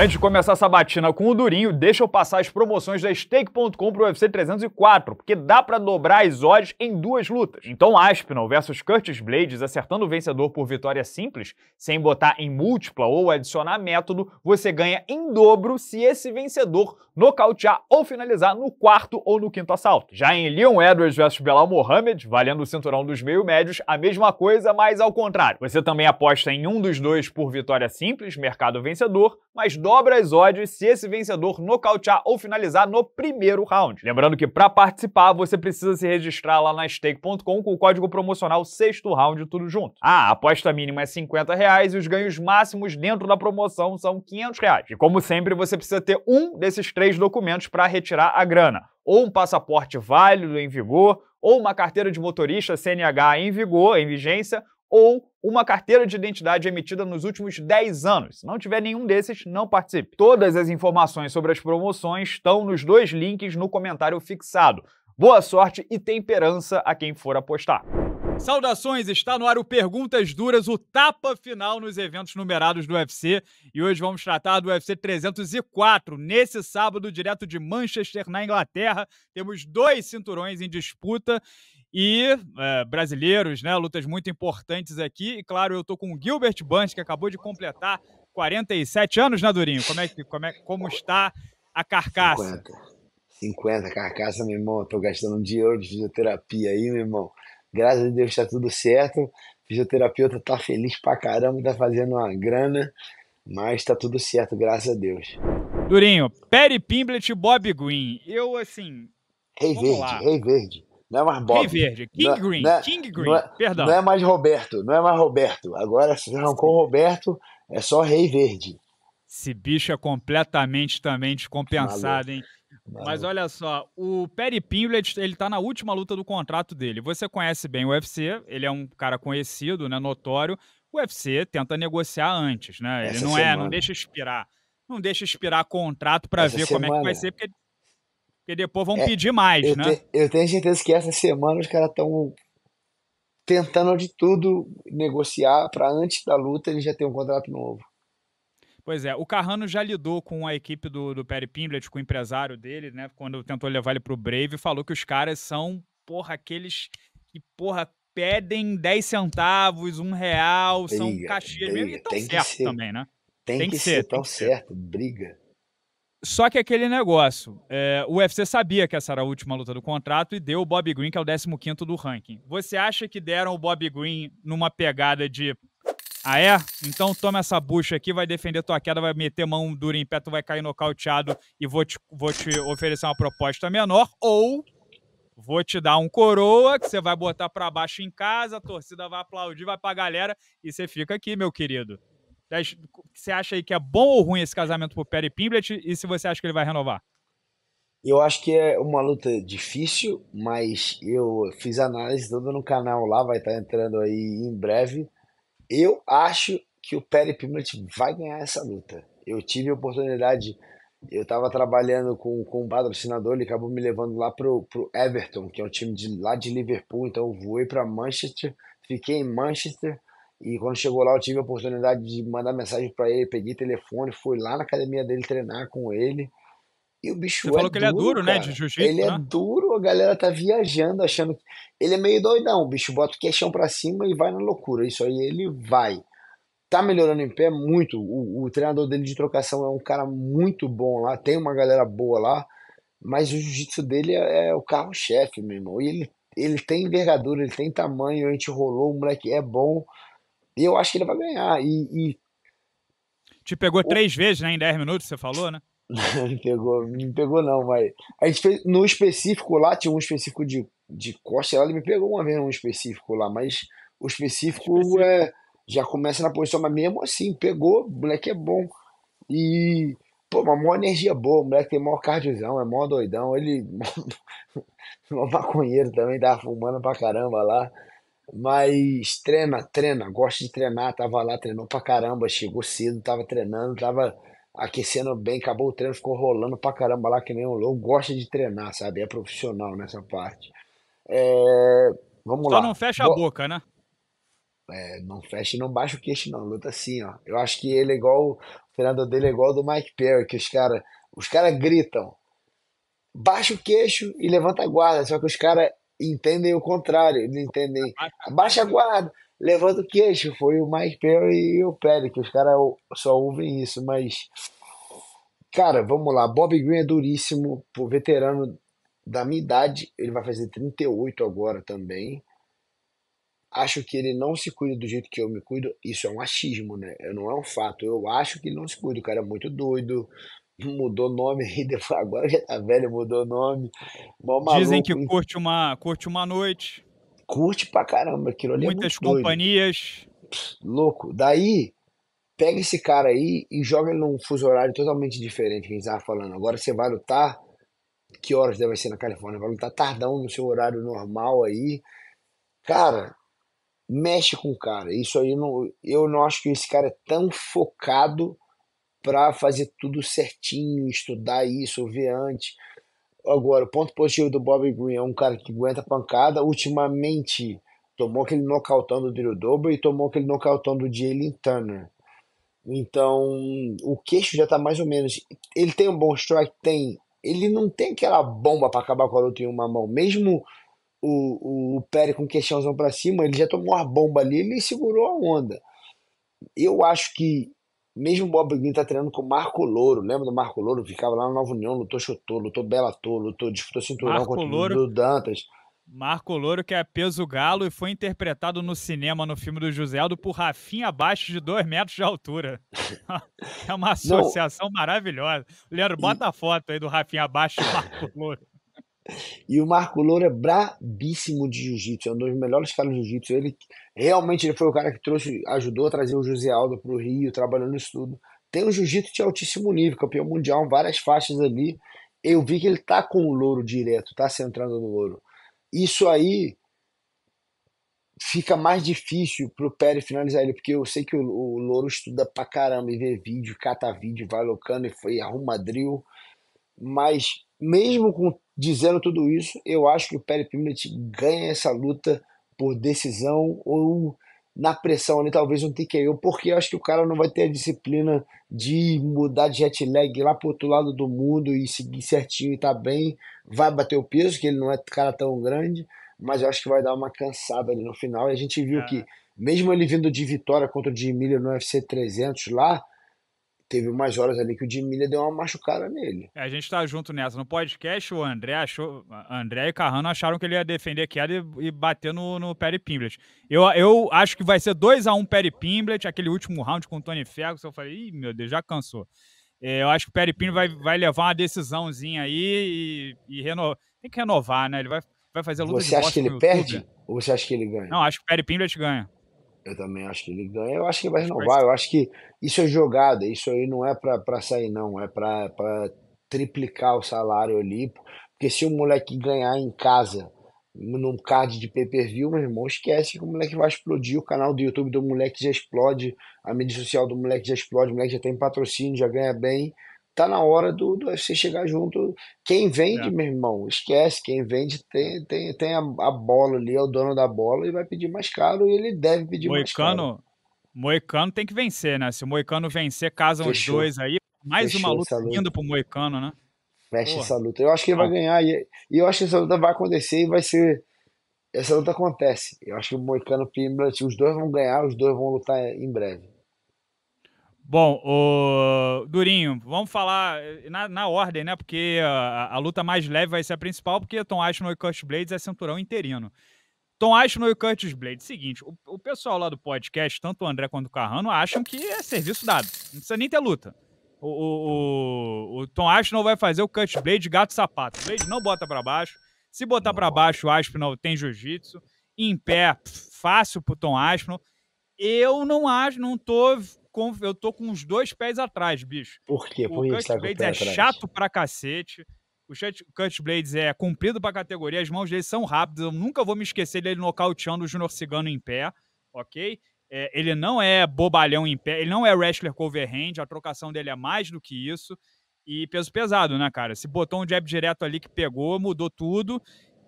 Antes de começar essa batina com o Durinho, deixa eu passar as promoções da Stake.com pro UFC 304, porque dá para dobrar as odds em duas lutas. Então Aspinall versus Curtis Blades, acertando o vencedor por vitória simples, sem botar em múltipla ou adicionar método, você ganha em dobro se esse vencedor nocautear ou finalizar no quarto ou no quinto assalto. Já em Leon Edwards versus Belal Mohamed, valendo o cinturão dos meio médios, a mesma coisa, mas ao contrário. Você também aposta em um dos dois por vitória simples, mercado vencedor, mas dobra as odds se esse vencedor nocautear ou finalizar no primeiro round. Lembrando que para participar, você precisa se registrar lá na stake.com com o código promocional sexto round tudo junto. Ah, a aposta mínima é 50 reais e os ganhos máximos dentro da promoção são 500 reais. E como sempre, você precisa ter um desses três documentos para retirar a grana. Ou um passaporte válido em vigor, ou uma carteira de motorista CNH em vigor, em vigência, ou uma carteira de identidade emitida nos últimos 10 anos. Se não tiver nenhum desses, não participe. Todas as informações sobre as promoções estão nos dois links no comentário fixado. Boa sorte e temperança a quem for apostar. Saudações, está no ar o Perguntas Duras, o tapa final nos eventos numerados do UFC. E hoje vamos tratar do UFC 304. Nesse sábado, direto de Manchester, na Inglaterra, temos dois cinturões em disputa e é, brasileiros, né? Lutas muito importantes aqui. E claro, eu tô com o Gilbert Burns, que acabou de completar 47 anos, né, Durinho Como é que como, é, como está a carcaça? 50. 50 carcaça, meu irmão. Eu tô gastando um dinheiro de fisioterapia aí, meu irmão. Graças a Deus está tudo certo. O fisioterapeuta tá feliz pra caramba, tá fazendo uma grana, mas tá tudo certo, graças a Deus. Durinho, Perry Pimblet e Bob Green. Eu assim, Rei Vamos Verde, lá. Rei Verde. Não é mais Bob. Rei Verde. King não, é- Green. Não é, King Green. Não é, Perdão. Não é mais Roberto. Não é mais Roberto. Agora, se arrancou o Roberto, é só Rei Verde. Esse bicho é completamente também descompensado, hein? Mas olha só, o Perry Pimblett, ele tá na última luta do contrato dele. Você conhece bem o UFC, ele é um cara conhecido, né, notório. O UFC tenta negociar antes, né? Ele Essa não semana. é, não deixa expirar. Não deixa expirar contrato para ver semana. como é que vai ser, porque porque depois vão é, pedir mais, eu né? Te, eu tenho certeza que essa semana os caras estão tentando de tudo negociar para antes da luta ele já ter um contrato novo. Pois é, o Carrano já lidou com a equipe do, do Perry Pimblet, com o empresário dele, né? Quando tentou levar ele pro Brave, falou que os caras são, porra, aqueles que, porra, pedem 10 centavos, um real, briga, são caxias. mesmo. E tão certo ser, também, né? Tem, tem que, que, ser, ser tão certo, briga. Só que aquele negócio, é, o UFC sabia que essa era a última luta do contrato e deu o Bob Green, que é o 15º do ranking. Você acha que deram o Bob Green numa pegada de ah, é? Então toma essa bucha aqui, vai defender tua queda, vai meter mão dura em pé, tu vai cair nocauteado e vou te, vou te oferecer uma proposta menor. Ou vou te dar um coroa que você vai botar para baixo em casa, a torcida vai aplaudir, vai pra galera e você fica aqui, meu querido você acha aí que é bom ou ruim esse casamento pro Perry Pimblet e se você acha que ele vai renovar? Eu acho que é uma luta difícil, mas eu fiz análise toda no canal lá, vai estar tá entrando aí em breve. Eu acho que o Perry Pimblet vai ganhar essa luta. Eu tive a oportunidade, eu estava trabalhando com, com um patrocinador, ele acabou me levando lá pro, pro Everton, que é um time de, lá de Liverpool, então eu voei para Manchester, fiquei em Manchester, e quando chegou lá, eu tive a oportunidade de mandar mensagem para ele, peguei telefone, fui lá na academia dele treinar com ele. E o bicho Você é falou que ele é duro, cara. né, de jiu-jitsu? Ele é né? é duro, a galera tá viajando, achando que... Ele é meio doidão, o bicho bota o queixão pra cima e vai na loucura. Isso aí, ele vai. Tá melhorando em pé muito. O, o treinador dele de trocação é um cara muito bom lá, tem uma galera boa lá, mas o jiu-jitsu dele é, é o carro-chefe, meu irmão. E ele, ele tem envergadura, ele tem tamanho, a gente rolou, o moleque é bom e eu acho que ele vai ganhar. E. e... Te pegou o... três vezes, né? Em 10 minutos, você falou, né? me pegou, me pegou não, mas. A gente fez. No específico lá, tinha um específico de, de costa, ele me pegou uma vez um específico lá, mas o específico, específico. é. Já começa na posição, mas mesmo assim, pegou, o moleque é bom. E pô, uma maior energia boa, o moleque tem maior cardiozão, é mó doidão, ele é mó maconheiro também, tava fumando pra caramba lá. Mas treina, treina, gosta de treinar, tava lá, treinou pra caramba, chegou cedo, tava treinando, tava aquecendo bem, acabou o treino, ficou rolando pra caramba lá que nem um louco, gosta de treinar, sabe? É profissional nessa parte. É, vamos Só lá. Só não fecha Bo... a boca, né? É, não fecha e não baixa o queixo, não. Luta assim, ó. Eu acho que ele é igual. O treinador dele é igual ao do Mike Perry, que os caras os cara gritam. Baixa o queixo e levanta a guarda. Só que os caras entendem o contrário, eles entendem abaixa a guarda, levanta o queixo. Foi o Mike Perry e o Perry, que os caras só ouvem isso, mas. Cara, vamos lá. Bob Green é duríssimo, por veterano da minha idade, ele vai fazer 38 agora também. Acho que ele não se cuida do jeito que eu me cuido. Isso é um achismo, né? Não é um fato. Eu acho que ele não se cuida. O cara é muito doido mudou nome aí, agora já tá velho, mudou nome. Dizem que curte uma, curte uma noite. Curte pra caramba, aquilo ali é Muitas é companhias. louco. Daí, pega esse cara aí e joga ele num fuso horário totalmente diferente que a gente tava falando. Agora você vai lutar, que horas deve ser na Califórnia? Vai lutar tardão no seu horário normal aí. Cara, mexe com o cara. Isso aí, não, eu não acho que esse cara é tão focado para fazer tudo certinho, estudar isso, ver antes. Agora, o ponto positivo do Bobby Green é um cara que aguenta pancada. Ultimamente, tomou aquele nocautão do Drew Dober e tomou aquele nocautão do Jalen Turner. Então, o queixo já está mais ou menos. Ele tem um bom strike? Tem. Ele não tem aquela bomba para acabar com a luta em uma mão. Mesmo o, o, o Perry com o queixãozão para cima, ele já tomou uma bomba ali, e segurou a onda. Eu acho que mesmo o Bob Green tá treinando com o Marco Louro. Lembra do Marco Louro? Ficava lá na Nova União, lutou Chotô, lutou Bellator, lutou, disputou cinturão Marco contra o Dantas. Marco Louro, que é peso galo e foi interpretado no cinema, no filme do José Aldo, por Rafinha abaixo de 2 metros de altura. é uma associação Não. maravilhosa. Leandro, bota e... a foto aí do Rafinha abaixo do Marco Louro. E o Marco Louro é brabíssimo de jiu-jitsu, é um dos melhores caras de jiu-jitsu. Ele Realmente ele foi o cara que trouxe, ajudou a trazer o José Aldo para o Rio, trabalhando isso tudo. Tem um jiu-jitsu de altíssimo nível, campeão mundial, várias faixas ali. Eu vi que ele tá com o louro direto, tá centrando no louro. Isso aí fica mais difícil pro Pérez finalizar ele, porque eu sei que o, o Louro estuda pra caramba e vê vídeo, cata vídeo, vai locando e, foi, e arruma drill. Mas mesmo com, dizendo tudo isso, eu acho que o Pérez Pimlet ganha essa luta por decisão ou na pressão ali, talvez um TKO, porque eu acho que o cara não vai ter a disciplina de mudar de jet lag lá pro outro lado do mundo e seguir certinho e tá bem, vai bater o peso, que ele não é cara tão grande, mas eu acho que vai dar uma cansada ali no final, e a gente viu é. que mesmo ele vindo de vitória contra o Jimmy no UFC 300 lá, teve umas horas ali que o Jimmy deu uma machucada nele. É, a gente tá junto nessa. No podcast, o André achou. André e Carrano acharam que ele ia defender a queda e, e bater no, no Perry Pimblet. Eu, eu acho que vai ser 2x1 um Perry Pimblet, aquele último round com o Tony Ferguson. Eu falei, ih, meu Deus, já cansou. É, eu acho que o Perry Pimblet vai, vai levar uma decisãozinha aí e, e tem que renovar, né? Ele vai, vai fazer a luta Você acha que ele perde? Ou você acha que ele ganha? Não, acho que o Perry Pimblet ganha. Eu também acho que ele ganha. Eu acho que vai renovar. Eu acho que isso é jogada. Isso aí não é para sair, não. É para triplicar o salário ali. Porque se o moleque ganhar em casa, num card de pay per view, meu irmão, esquece que o moleque vai explodir. O canal do YouTube do moleque já explode. A mídia social do moleque já explode. O moleque já tem patrocínio, já ganha bem tá na hora do, do UFC chegar junto. Quem vende, é. meu irmão, esquece. Quem vende tem, tem, tem a, a, bola ali, é o dono da bola e vai pedir mais caro e ele deve pedir Moicano, mais caro. Moicano tem que vencer, né? Se o Moicano vencer, casam os dois aí. Mais Fechou uma luta, linda para pro Moicano, né? Fecha Porra. essa luta. Eu acho que ele vai ganhar e, e eu acho que essa luta vai acontecer e vai ser essa luta acontece. Eu acho que o Moicano e o Pimblet, os dois vão ganhar, os dois vão lutar em breve. Bom, o Durinho, vamos falar eh, na, na ordem, né? Porque a, a, luta mais leve vai ser a principal, porque Tom Ashton e Curtis Blades é cinturão interino. Tom Ashton e Curtis Blades, seguinte, o, o, pessoal lá do podcast, tanto o André quanto o Carrano, acham que é serviço dado. Não precisa nem ter luta. O, o, o, Tom Ashton vai fazer o Curtis Blades gato sapato. Blade não bota para baixo. Se botar para baixo, o Aspinall tem jiu-jitsu. Em pé, fácil pro Tom Aspinall. Eu não acho, não tô eu tô com os dois pés atrás, bicho. Por quê? Por tá o Cut Blades é atrás. chato pra cacete. O Cut Blades é cumprido pra categoria, as mãos dele são rápidas. Eu nunca vou me esquecer dele nocauteando o Junior Cigano em pé, ok? É, ele não é bobalhão em pé, ele não é wrestler coverhand, a trocação dele é mais do que isso. E peso pesado, né, cara? Se botou um jab direto ali que pegou, mudou tudo.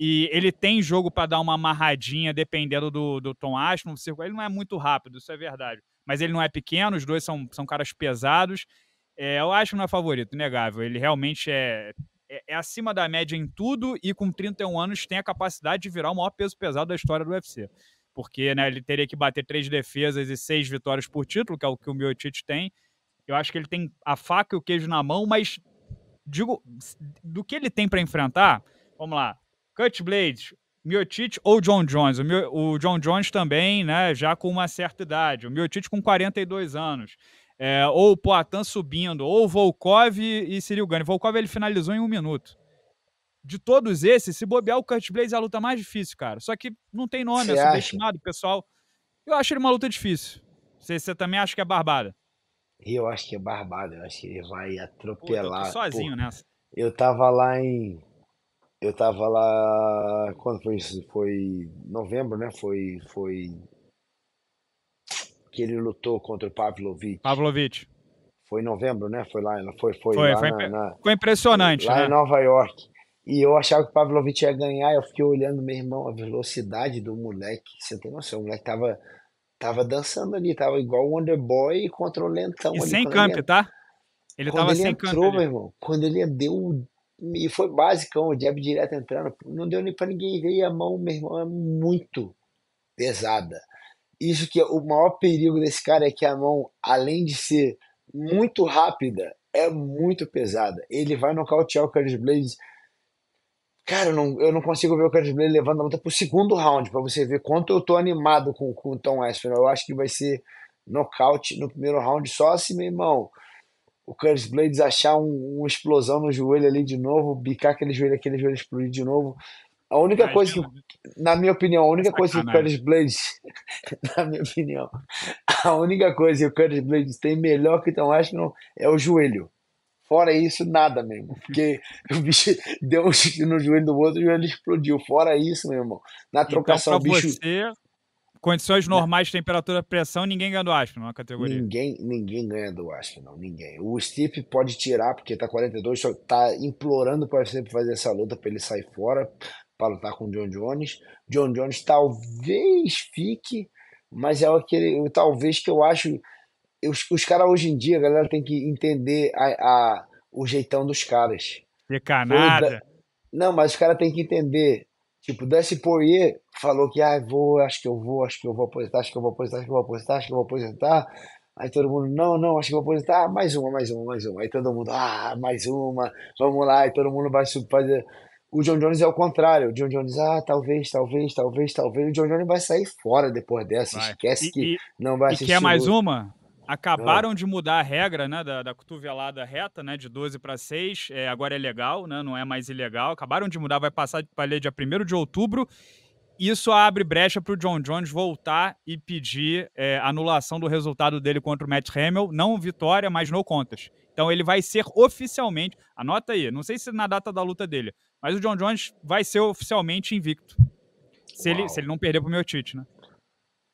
E ele tem jogo para dar uma amarradinha, dependendo do, do Tom Aston. Ele não é muito rápido, isso é verdade mas ele não é pequeno, os dois são, são caras pesados. É, eu acho que não é favorito, inegável. Ele realmente é, é, é, acima da média em tudo e com 31 anos tem a capacidade de virar o maior peso pesado da história do UFC. Porque né, ele teria que bater três defesas e seis vitórias por título, que é o que o Miocic tem. Eu acho que ele tem a faca e o queijo na mão, mas digo, do que ele tem para enfrentar, vamos lá. Cut Blades, Miotic ou John Jones? O, Mio, o, John Jones também, né, já com uma certa idade. O Miotic com 42 anos. É, ou o Poitin subindo, ou Volkov e, e Gani. Volkov ele finalizou em um minuto. De todos esses, se bobear o Curt Blaze é a luta mais difícil, cara. Só que não tem nome, Cê é subestimado, acha? pessoal. Eu acho ele uma luta difícil. Você, você também acha que é barbada? Eu acho que é barbada. Eu acho que ele vai atropelar. Pô, eu tô sozinho Pô, nessa. Eu tava lá em eu tava lá quando foi isso? Foi novembro, né? Foi foi que ele lutou contra o Pavlovich. Pavlovich. Foi em novembro, né? Foi lá, foi foi, foi, lá foi, na, na, foi impressionante, lá né? em Nova York. E eu achava que o Pavlovich ia ganhar, eu fiquei olhando meu irmão, a velocidade do moleque, você tem noção, o moleque tava tava dançando ali, tava igual o Underboy contra o lentão e ali, sem camp, ele... tá? Ele quando tava ele sem entrou, meu irmão, quando ele deu e foi basicão, o jab direto entrando, não deu nem para ninguém ver, e a mão, meu irmão, é muito pesada. Isso que é o maior perigo desse cara é que a mão, além de ser muito rápida, é muito pesada. Ele vai nocautear o Curtis Blades. Cara, eu não, eu não consigo ver o Curtis Blades levando a luta pro segundo round, para você ver quanto eu tô animado com, com o Tom Aspinall. Eu acho que vai ser nocaute no primeiro round, só assim, meu irmão, o Curtis Blades achar um, uma explosão no joelho ali de novo, bicar aquele joelho, aquele joelho explodir de novo. A única coisa que, na minha opinião, a é única coisa que o Curtis Blades, na minha opinião, a única coisa que o Curtis Blades tem melhor que o Tom Aspinall é o joelho. Fora isso, nada mesmo. Porque o bicho deu um chute no joelho do outro e o joelho explodiu. Fora isso, meu irmão. Na então, trocação, então, bicho. Você Condições né? normais, é. temperatura, pressão, ninguém ganha do Aspen na categoria. Ninguém, ninguém ganha do Aspen, não, ninguém. O Stipe pode tirar, porque tá 42, só tá implorando para sempre fazer essa luta para ele sair fora, para lutar com o John Jones. John Jones talvez fique, mas é aquele, talvez que eu acho. os, os caras hoje em dia, a galera tem que entender a, a o jeitão dos caras. Recanada. Não, mas os caras têm que entender Tipo, Dusty Poirier falou que, ah, vou, acho que eu vou, acho que eu vou aposentar, acho que eu vou aposentar, acho que eu vou aposentar, acho que eu vou aposentar. Aí todo mundo, não, não, acho que vou aposentar, ah, mais uma, mais uma, mais uma. Aí todo mundo, ah, mais uma, vamos lá, e todo mundo vai fazer. Eh, o John Jones é o contrário. O John Jones, ah, talvez, talvez, talvez, talvez. O John Jones vai sair fora depois dessa. Vai. Esquece e, que e, não vai e assistir. E quer mais uma? Acabaram ah. de mudar a regra né, da, da cotovelada reta, né? De 12 para 6. É, agora é legal, né? Não é mais ilegal. Acabaram de mudar, vai passar para lei dia 1 de outubro. Isso abre brecha para o John Jones voltar e pedir é, anulação do resultado dele contra o Matt Hamill. Não vitória, mas no contas. Então ele vai ser oficialmente. Anota aí, não sei se na data da luta dele, mas o John Jones vai ser oficialmente invicto. Se, ele, se ele não perder pro meu Tite, né?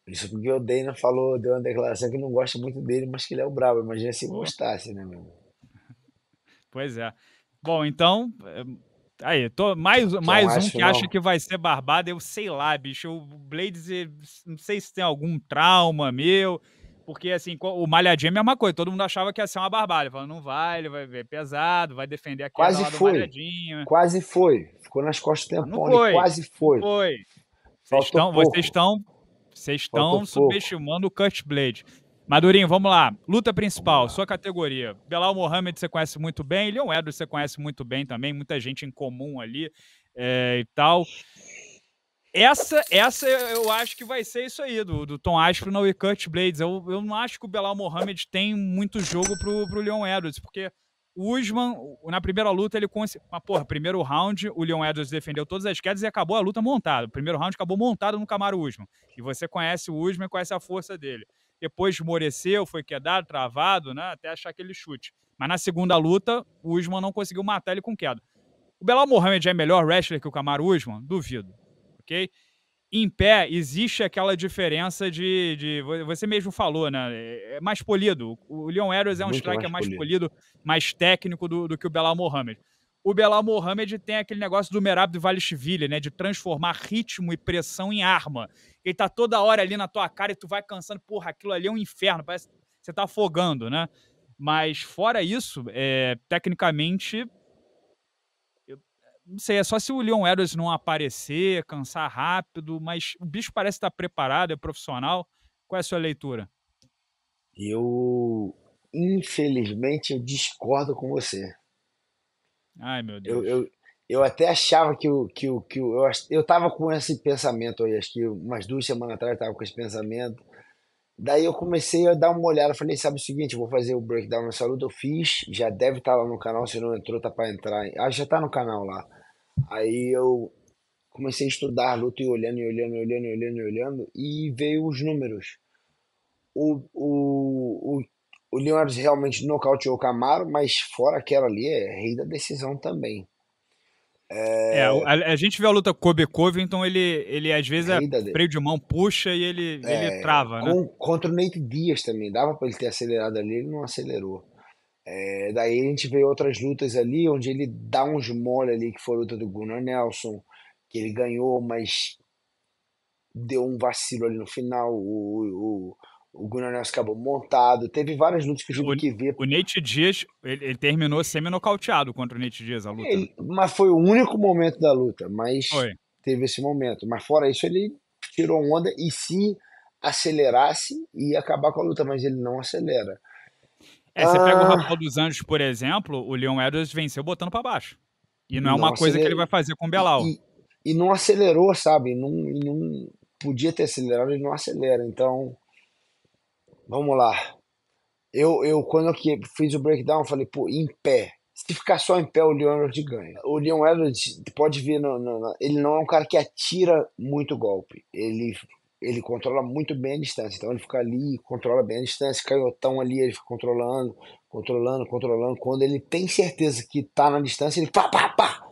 Isso porque o Dana falou, deu uma declaração que não gosta muito dele, mas que ele é o brabo. Imagina se gostasse, né, meu? Pois é. Bom, então. Eh, aí, tô, mais, então, mais um que não. acha que vai ser barbado, eu sei lá, bicho. O Blades, eh, não sei se tem algum trauma meu. Porque, assim, o Malhadinho é a mesma coisa. Todo mundo achava que ia ser uma barbada. Falando, não vai, ele vai ver pesado, vai defender aquele quase lá foi. Malhadinho. Quase foi. Ficou nas costas do tempo. Não foi. Quase foi. foi. Vocês estão, vocês estão vocês estão subestimando o Cut Blade. Madurinho, vamos lá. Luta principal, lá. sua categoria. Belal Mohamed você conhece muito bem, Leon Edwards você conhece muito bem também, muita gente em comum ali é, e tal. Essa, essa eu acho que vai ser isso aí, do, do Tom Aspinall e Cut Blades. Eu, eu não acho que o Belal Mohamed tem muito jogo pro, pro Leon Edwards, porque o Usman, na primeira luta, ele conseguiu. Mas, porra, primeiro round, o Leon Edwards defendeu todas as quedas e acabou a luta montada. O primeiro round acabou montado no Camaro Usman. E você conhece o Usman e conhece a força dele. Depois esmoreceu, foi quedado, travado, né? Até achar aquele chute. Mas na segunda luta, o Usman não conseguiu matar ele com queda. O Belal Mohamed é melhor wrestler que o Camaro Usman? Duvido. Ok? em pé, existe aquela diferença de, de. Você mesmo falou, né? É, é mais polido. O Leon Edwards é um Muito striker mais, é mais polido. polido, mais técnico do, do que o Belal Mohamed. O Belal Mohamed tem aquele negócio do Merab do Valishvili, né? De transformar ritmo e pressão em arma. Ele tá toda hora ali na tua cara e tu vai cansando. Porra, aquilo ali é um inferno. Parece que você tá afogando, né? Mas fora isso, é, tecnicamente não sei, é só se o Leon Edwards não aparecer, cansar rápido, mas o bicho parece estar preparado, é profissional. Qual é a sua leitura? Eu, infelizmente, eu discordo com você. Ai, meu Deus. Eu, eu, eu até achava que o. Que o, que o eu, eu tava com esse pensamento aí, acho que umas duas semanas atrás eu tava com esse pensamento. Daí eu comecei a dar uma olhada, falei, sabe o seguinte, vou fazer o breakdown na saluda eu fiz, já deve estar tá lá no canal, se não entrou, tá para entrar. Ah, já tá no canal lá. Aí eu comecei a estudar a luta e olhando, e olhando, e olhando, e olhando, e olhando, e veio os números. O, o, o, o Leon realmente nocauteou o Camaro, mas fora aquela ali, é rei da decisão também. É, é a, a, gente vê a luta kobe então ele, ele às vezes é freio de mão, puxa e ele, é, ele trava, né? com, né? Contra o Nate Dias também, dava para ele ter acelerado ali, ele não acelerou. É, daí a gente vê outras lutas ali, onde ele dá uns mole ali, que foi a luta do Gunnar Nelson, que ele ganhou, mas deu um vacilo ali no final. O, o, o Gunnar Nelson acabou montado. Teve várias lutas que o que vê. O Nate Dias, ele, ele terminou semi-nocauteado contra o Nate Dias, a luta. Ele, mas foi o único momento da luta, mas foi. teve esse momento. Mas fora isso, ele tirou onda e se acelerasse, ia acabar com a luta, mas ele não acelera. É, você ah. pega o ah. Rafael dos Anjos, por exemplo, o Leon Edwards venceu botando para baixo. E não é não uma coisa que ele vai fazer com o Belal. E, e não acelerou, sabe? Não, não podia ter acelerado e não acelera. Então, vamos lá. Eu, eu quando eu fiz o breakdown, falei, pô, em pé. Se ficar só em pé, o Leon Edwards ganha. O Leon Edwards pode vir, no, no, no, ele não é um cara que atira muito golpe. Ele ele controla muito bem a distância. Então ele fica ali, controla bem a distância, canhotão ali, ele fica controlando, controlando, controlando. Quando ele tem certeza que tá na distância, ele pá, pá, pá.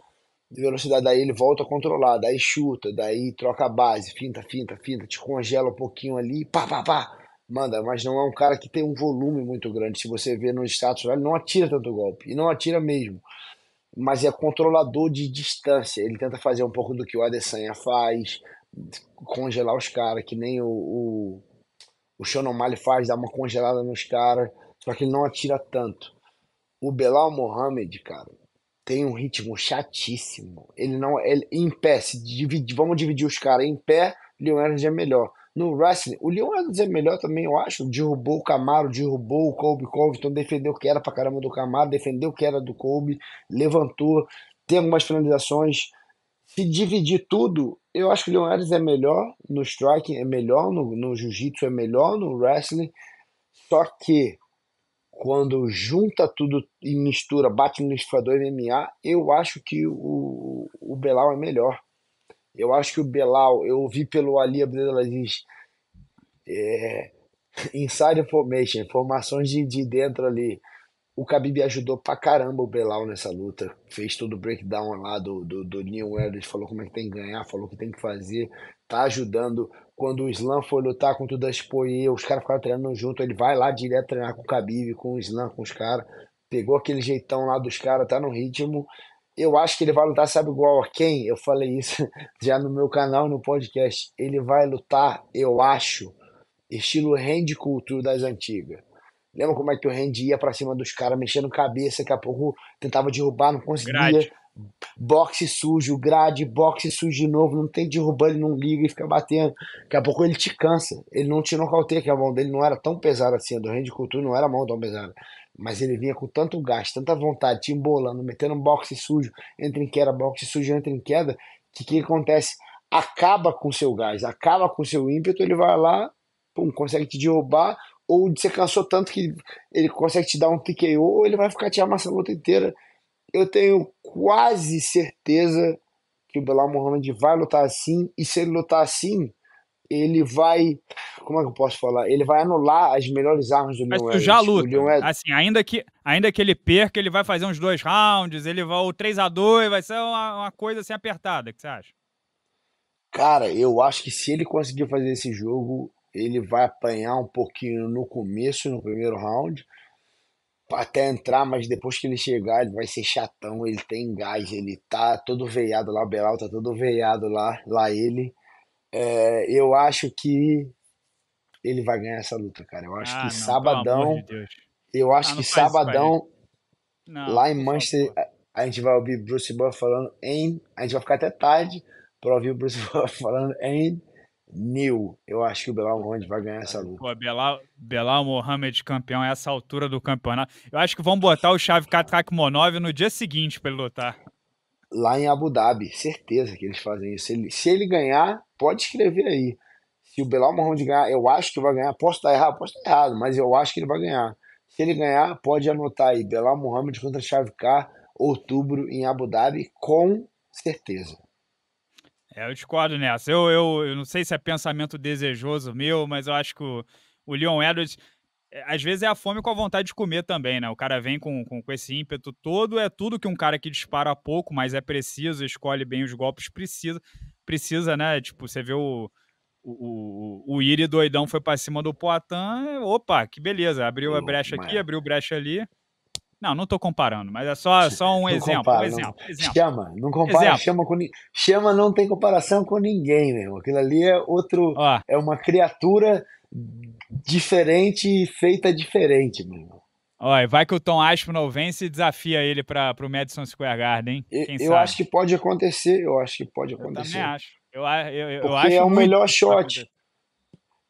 De velocidade, daí ele volta a controlar, daí chuta, daí troca a base, finta, finta, finta, te congela um pouquinho ali, pá, pá, pá. Manda, mas não é um cara que tem um volume muito grande. Se você vê no status, ele não atira tanto golpe, e não atira mesmo. Mas é controlador de distância. Ele tenta fazer um pouco do que o Adesanya faz, congelar os caras, que nem o, o, o Sean faz, dá uma congelada nos caras, só que ele não atira tanto. O Belal Mohamed, cara, tem um ritmo chatíssimo. Ele não. Ele, em pé, se divide, vamos dividir os caras em pé, Leon Edwards é melhor. No wrestling, o Leon Edwards é melhor também, eu acho. Derrubou o Camaro, derrubou o Colby Covington, defendeu o que era pra caramba do Camaro, defendeu o que era do Colby, levantou, tem algumas finalizações. Se dividir tudo, eu acho que o Leon Edwards é melhor no striking, é melhor no, no jiu-jitsu, é melhor no wrestling, só que quando junta tudo e mistura, bate no liquidificador MMA, eu acho que o, o Belal é melhor. Eu acho que o Belal, eu vi pelo Ali Abdelaziz, é, inside information, informações de, de dentro ali, o Khabib ajudou pra caramba o Belal nessa luta. Fez todo o breakdown lá do, do, do Neil Edwards, falou como é que tem que ganhar, falou o que tem que fazer. Tá ajudando. Quando o Islam foi lutar contra o Daspoie, os caras ficaram treinando junto. Ele vai lá direto treinar com o Khabib, com o Islam, com os caras. Pegou aquele jeitão lá dos caras, tá no ritmo. Eu acho que ele vai lutar, sabe igual a quem? Eu falei isso já no meu canal, no podcast. Ele vai lutar, eu acho, estilo Randy Couture das antigas Lembra como é que o Randy ia pra cima dos caras, mexendo cabeça, daqui a pouco tentava derrubar, não conseguia. Grade. Boxe sujo, grade, boxe sujo de novo, não tem derrubar, ele não liga e fica batendo. Daqui a pouco ele te cansa. Ele não te nocauteia, que a mão dele não era tão pesada assim, a do Randy Couture não era a mão tão pesada. Mas ele vinha com tanto gás, tanta vontade, te embolando, metendo um boxe sujo, entra em queda, boxe sujo, entra em queda, que o que acontece? Acaba com seu gás, acaba com seu ímpeto, ele vai lá, pum, consegue te derrubar, ou você cansou tanto que ele consegue te dar um TKO, ou ele vai ficar te amassando a luta inteira. Eu tenho quase certeza que o Belal Muhammad vai lutar assim, e se ele lutar assim, ele vai. Como é que eu posso falar? Ele vai anular as melhores armas do Mas Leon tu já luta. Leon assim, ainda que, ainda que ele perca, ele vai fazer uns dois rounds, ele vai o 3 a 2 vai ser uma, uma coisa assim apertada, o que você acha? Cara, eu acho que se ele conseguir fazer esse jogo, ele vai apanhar um pouquinho no começo, no primeiro round, até entrar, mas depois que ele chegar, ele vai ser chatão, ele tem gás, ele tá todo veiado lá, o Belal tá todo veiado lá, lá ele. É, eu acho que ele vai ganhar essa luta, cara. Eu acho ah, que não, sabadão. De eu acho ah, que sabadão, não, lá em Manchester, a, a, gente vai ouvir Bruce Buff falando em. A gente vai ficar até tarde pra ouvir o Bruce Buff falando em Nil, eu acho que o Belal Mohamed vai ganhar essa luta. Pô, Belal, Belal Mohamed campeão a essa altura do campeonato. Eu acho que vão botar o Chave Katakmonov no dia seguinte para ele lutar. Lá em Abu Dhabi, certeza que eles fazem isso. Ele, se ele ganhar, pode escrever aí. Se o Belal Mohamed ganhar, eu acho que vai ganhar. Posso estar errado, posso estar errado, mas eu acho que ele vai ganhar. Se ele ganhar, pode anotar aí. Belal Mohamed contra Chave K, outubro em Abu Dhabi, com certeza. É, eu discordo nessa. Eu, eu, eu não sei se é pensamento desejoso meu, mas eu acho que o, o Leon Edwards. É, às vezes é a fome com a vontade de comer também, né? O cara vem com, com, com esse ímpeto todo, é tudo que um cara que dispara pouco, mas é preciso, escolhe bem os golpes, precisa, precisa, né? Tipo, você vê o, o, o, o Iri doidão foi para cima do Poitin, é, opa, que beleza, abriu a brecha aqui, abriu brecha ali. Não, não estou comparando, mas é só, só um, exemplo, compara, um exemplo, não. exemplo. Chama, não compara, exemplo. chama com chama não tem comparação com ninguém, meu. Irmão. Aquilo ali é outro, Ó. é uma criatura diferente feita diferente, meu. Irmão. Olha, vai que o Tom Aspinall vence e desafia ele para o Madison Square Garden, hein? Quem eu sabe? acho que pode acontecer, eu acho que pode acontecer. Eu também acho. Eu, eu, eu Porque acho é o melhor shot.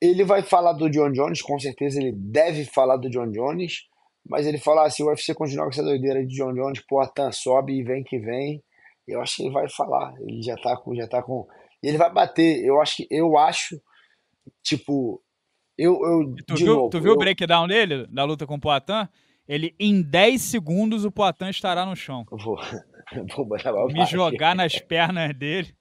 Ele vai falar do John Jones, com certeza ele deve falar do John Jones. Mas ele falar assim: ah, o UFC continuar com essa doideira de John Jones, Poitin sobe e vem que vem. Eu acho que ele vai falar. Ele já tá com. Já tá com ele vai bater. Eu acho que. Eu acho. Tipo. Eu, eu, tu, viu, novo, tu viu eu... o breakdown dele, da luta com o Poitin? Ele, em 10 segundos, o Poitin estará no chão. Eu vou, eu vou Me jogar nas pernas dele.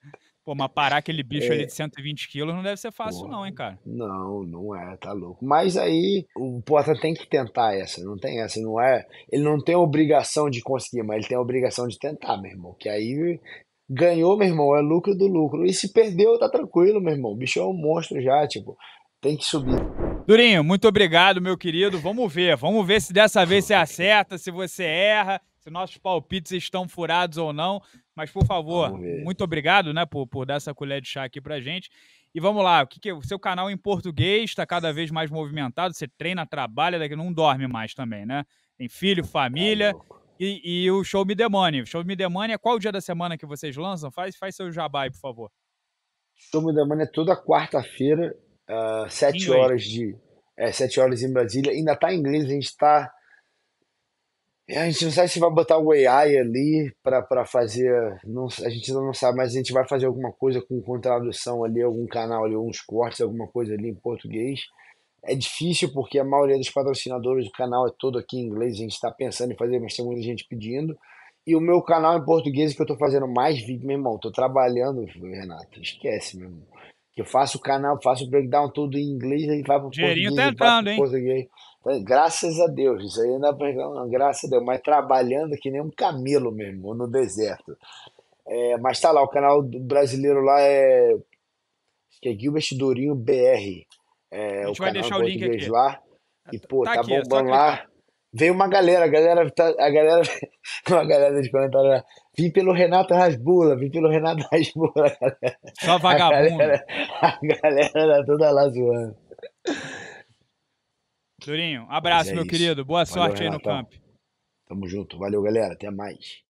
Pô, mas parar aquele bicho é... ali de 120 quilos não deve ser fácil, Pô, não, hein, cara? Não, não é, tá louco. Mas aí o Porta tem que tentar essa, não tem essa, não é. Ele não tem obrigação de conseguir, mas ele tem a obrigação de tentar, meu irmão. Que aí ganhou, meu irmão, é lucro do lucro. E se perdeu, tá tranquilo, meu irmão. O bicho é um monstro já, tipo, tem que subir. Durinho, muito obrigado, meu querido. Vamos ver, vamos ver se dessa vez você acerta, se você erra, se nossos palpites estão furados ou não. Mas, por favor, muito obrigado né, por, por dar essa colher de chá aqui pra gente. E vamos lá, o que, que é, o seu canal em português está cada vez mais movimentado, você treina, trabalha, daqui não dorme mais também, né? Tem filho, família. Tá e, e, o Show Me The Money. Show Me The Money é qual o dia da semana que vocês lançam? Faz, faz seu jabá por favor. Show Me The Money é toda quarta-feira, uh, ah, 7 horas de. É, horas em Brasília. Ainda tá em inglês, a gente está é, a gente não sabe se vai botar o AI ali para fazer. Não, a gente ainda não sabe, mas a gente vai fazer alguma coisa com, com tradução ali, algum canal ali, uns cortes, alguma coisa ali em português. É difícil porque a maioria dos patrocinadores do canal é todo aqui em inglês, a gente está pensando em fazer, mas tem muita gente pedindo. E o meu canal em português que eu tô fazendo mais vídeo, meu irmão, tô trabalhando, Renato, esquece, meu irmão. Que eu faço o canal, faço o breakdown todo em inglês, aí vai pro Dinheirinho tá português, hein? português. Graças a Deus, isso aí não é pra... graças a Deus, mas trabalhando que nem um camelo mesmo, no deserto. É, mas tá lá, o canal brasileiro lá é. Acho que é Gilbert Durinho BR. É, a gente vai deixar o link aqui. Lá, ah, e, tá pô, tá, tá aqui, é bombando lá. Veio uma galera, a galera, tá, a galera, uma galera de comentário vim pelo Renato Rasbula, vim pelo Renato Rasbula, Só vagabundo. A galera, a galera toda lá zoando. Durinho, abraço, é meu isso. querido. Boa Valeu, sorte Renatão. aí no campo. Tamo junto. Valeu, galera. Até mais.